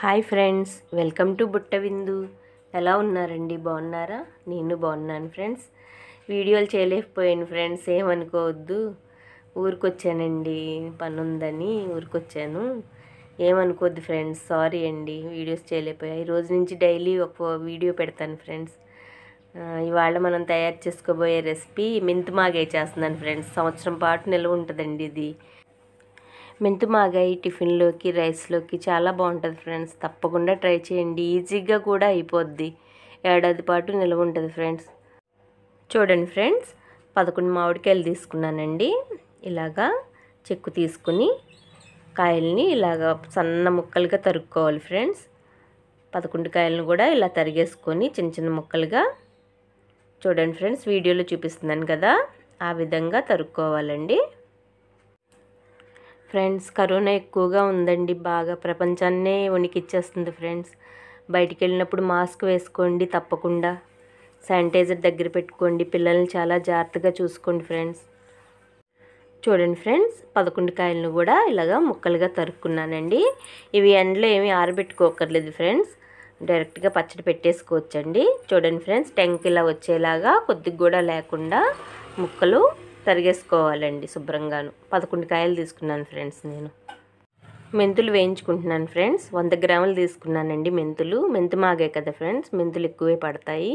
hi friends welcome to బుట్ట విందు ఎలా ఉన్నారండి బాగున్నారా నేను బాగున్నాను ఫ్రెండ్స్ వీడియోలు చేయలేకపోయాను ఫ్రెండ్స్ ఏమనుకోవద్దు ఊరికొచ్చానండి పని ఉందని ఊరికొచ్చాను ఏమనుకోవద్దు ఫ్రెండ్స్ సారీ అండి వీడియోస్ చేయలేకపోయా ఈరోజు నుంచి డైలీ ఒక వీడియో పెడతాను ఫ్రెండ్స్ ఇవాళ మనం తయారు చేసుకోబోయే రెసిపీ మింత్ మాగే చేస్తున్నాను ఫ్రెండ్స్ సంవత్సరం పాటు నిల్వ ఉంటుందండి ఇది మెంతుమాగాయి టిఫిన్లోకి రైస్లోకి చాలా బాగుంటుంది ఫ్రెండ్స్ తప్పకుండా ట్రై చేయండి ఈజీగా కూడా అయిపోద్ది ఏడాది పాటు నిల్వ ఉంటుంది ఫ్రెండ్స్ చూడండి ఫ్రెండ్స్ పదకొండు మామిడికాయలు తీసుకున్నానండి ఇలాగా చెక్కు తీసుకుని కాయల్ని ఇలాగ సన్న ముక్కలుగా తరుక్కోవాలి ఫ్రెండ్స్ పదకొండు కాయలను కూడా ఇలా తరిగేసుకొని చిన్న చిన్న ముక్కలుగా చూడండి ఫ్రెండ్స్ వీడియోలో చూపిస్తున్నాను కదా ఆ విధంగా తరుక్కోవాలండి ఫ్రెండ్స్ కరోనా ఎక్కువగా ఉందండి బాగా ప్రపంచాన్నే ఉనికిచ్చేస్తుంది ఫ్రెండ్స్ బయటికి వెళ్ళినప్పుడు మాస్క్ వేసుకోండి తప్పకుండా శానిటైజర్ దగ్గర పెట్టుకోండి పిల్లల్ని చాలా జాగ్రత్తగా చూసుకోండి ఫ్రెండ్స్ చూడండి ఫ్రెండ్స్ పదకొండు కాయలను కూడా ఇలాగా ముక్కలుగా తరుక్కున్నానండి ఇవి ఎండలో ఏమీ ఆరబెట్టుకోకర్లేదు ఫ్రెండ్స్ డైరెక్ట్గా పచ్చడి పెట్టేసుకోవచ్చండి చూడండి ఫ్రెండ్స్ టెంక్ ఇలా వచ్చేలాగా కొద్దిగా కూడా లేకుండా ముక్కలు తరిగేసుకోవాలండి శుభ్రంగాను పదకొండు కాయలు తీసుకున్నాను ఫ్రెండ్స్ నేను మెంతులు వేయించుకుంటున్నాను ఫ్రెండ్స్ వంద గ్రాములు తీసుకున్నానండి మెంతులు మెంతు మాగే కదా ఫ్రెండ్స్ మెంతులు ఎక్కువే పడతాయి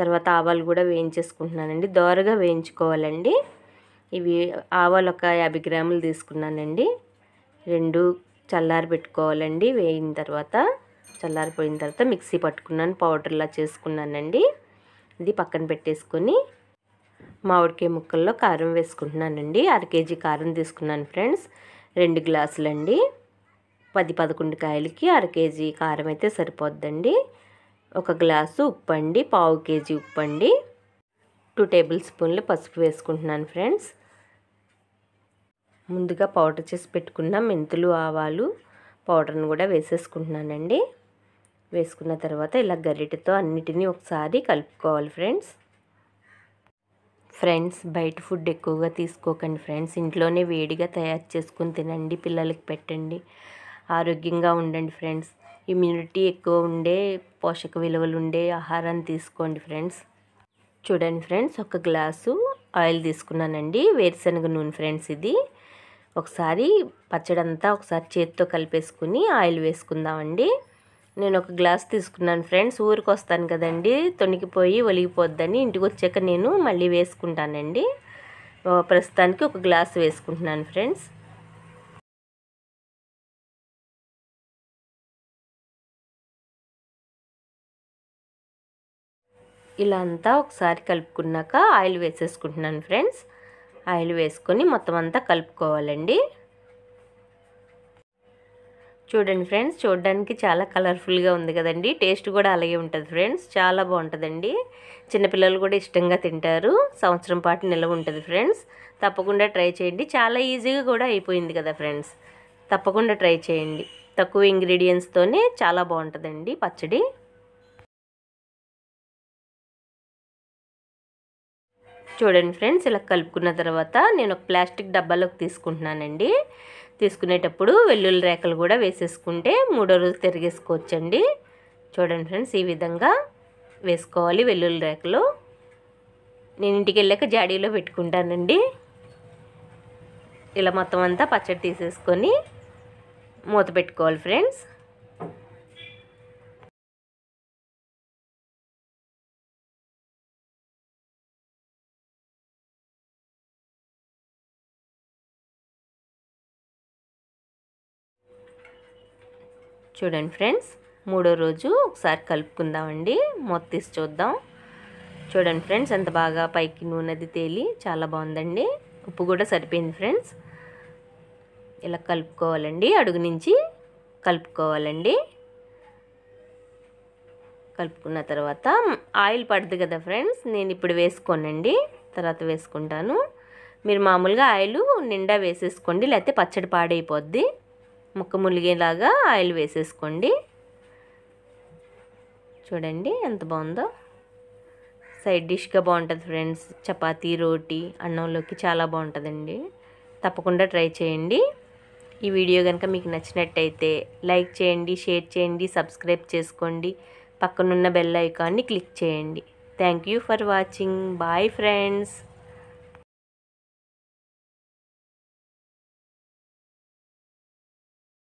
తర్వాత ఆవాలు కూడా వేయించేసుకుంటున్నానండి దోరగా వేయించుకోవాలండి ఇవి ఆవాలు ఒక యాభై గ్రాములు తీసుకున్నానండి రెండు చల్లారి పెట్టుకోవాలండి వేయిన తర్వాత చల్లారిపోయిన తర్వాత మిక్సీ పట్టుకున్నాను పౌడర్లా చేసుకున్నానండి ఇది పక్కన పెట్టేసుకొని మామిడికాయ ముక్కల్లో కారం వేసుకుంటున్నానండి అర కేజీ కారం తీసుకున్నాను ఫ్రెండ్స్ రెండు గ్లాసులండి పది పదకొండు కాయలకి అర కేజీ కారం అయితే సరిపోద్దండి ఒక గ్లాసు ఉప్పు అండి పావు కేజీ ఉప్పు అండి టూ టేబుల్ స్పూన్లు పసుపు వేసుకుంటున్నాను ఫ్రెండ్స్ ముందుగా పౌడర్ చేసి పెట్టుకున్న మెంతులు ఆవాలు పౌడర్ను కూడా వేసేసుకుంటున్నానండి వేసుకున్న తర్వాత ఇలా గరిటెతో అన్నిటినీ ఒకసారి కలుపుకోవాలి ఫ్రెండ్స్ ఫ్రెండ్స్ బయట ఫుడ్ ఎక్కువగా తీసుకోకండి ఫ్రెండ్స్ ఇంట్లోనే వేడిగా తయారు చేసుకుని తినండి పిల్లలకి పెట్టండి ఆరోగ్యంగా ఉండండి ఫ్రెండ్స్ ఇమ్యూనిటీ ఎక్కువ ఉండే పోషక విలువలు ఉండే ఆహారాన్ని తీసుకోండి ఫ్రెండ్స్ చూడండి ఫ్రెండ్స్ ఒక గ్లాసు ఆయిల్ తీసుకున్నానండి వేరుశనగ నూనె ఫ్రెండ్స్ ఇది ఒకసారి పచ్చడంతా ఒకసారి చేతితో కలిపేసుకుని ఆయిల్ వేసుకుందామండి నేను ఒక గ్లాస్ తీసుకున్నాను ఫ్రెండ్స్ ఊరికి వస్తాను కదండి తొణికిపోయి ఒలిగిపోద్దని ఇంటికి వచ్చాక నేను మళ్ళీ వేసుకుంటానండి ప్రస్తుతానికి ఒక గ్లాస్ వేసుకుంటున్నాను ఫ్రెండ్స్ ఇలా అంతా ఒకసారి కలుపుకున్నాక ఆయిల్ వేసేసుకుంటున్నాను ఫ్రెండ్స్ ఆయిల్ వేసుకొని మొత్తం అంతా కలుపుకోవాలండి చూడండి ఫ్రెండ్స్ చూడడానికి చాలా కలర్ఫుల్గా ఉంది కదండి టేస్ట్ కూడా అలాగే ఉంటుంది ఫ్రెండ్స్ చాలా బాగుంటుందండి చిన్నపిల్లలు కూడా ఇష్టంగా తింటారు సంవత్సరం పాటు నిల్వ ఉంటుంది ఫ్రెండ్స్ తప్పకుండా ట్రై చేయండి చాలా ఈజీగా కూడా అయిపోయింది కదా ఫ్రెండ్స్ తప్పకుండా ట్రై చేయండి తక్కువ ఇంగ్రీడియంట్స్తోనే చాలా బాగుంటుందండి పచ్చడి చూడండి ఫ్రెండ్స్ ఇలా కలుపుకున్న తర్వాత నేను ఒక ప్లాస్టిక్ డబ్బాలోకి తీసుకుంటున్నానండి తీసుకునేటప్పుడు వెల్లుల్లి రేఖలు కూడా వేసేసుకుంటే మూడో రోజు తిరిగేసుకోవచ్చండి చూడండి ఫ్రెండ్స్ ఈ విధంగా వేసుకోవాలి వెల్లుల్లి రేఖలు నేను ఇంటికి వెళ్ళాక జాడీలో పెట్టుకుంటానండి ఇలా మొత్తం అంతా పచ్చడి తీసేసుకొని మూత పెట్టుకోవాలి ఫ్రెండ్స్ చూడండి ఫ్రెండ్స్ మూడో రోజు ఒకసారి కలుపుకుందామండి మొత్తీసి చూద్దాం చూడండి ఫ్రెండ్స్ ఎంత బాగా పైకి నూనెది తేలి చాలా బాగుందండి ఉప్పు కూడా సరిపోయింది ఫ్రెండ్స్ ఇలా కలుపుకోవాలండి అడుగు నుంచి కలుపుకోవాలండి కలుపుకున్న తర్వాత ఆయిల్ పడుతుంది కదా ఫ్రెండ్స్ నేను ఇప్పుడు వేసుకోనండి తర్వాత వేసుకుంటాను మీరు మామూలుగా ఆయిల్ నిండా వేసేసుకోండి లేకపోతే పచ్చడి పాడైపోద్ది ముక్క ములిగేలాగా ఆయిల్ వేసేసుకోండి చూడండి ఎంత బాగుందో సైడ్ డిష్గా బాగుంటుంది ఫ్రెండ్స్ చపాతీ రోటీ అన్నంలోకి చాలా బాగుంటుందండి తప్పకుండా ట్రై చేయండి ఈ వీడియో కనుక మీకు నచ్చినట్టయితే లైక్ చేయండి షేర్ చేయండి సబ్స్క్రైబ్ చేసుకోండి పక్కనున్న బెల్ ఐకాన్ని క్లిక్ చేయండి thank you for watching bye friends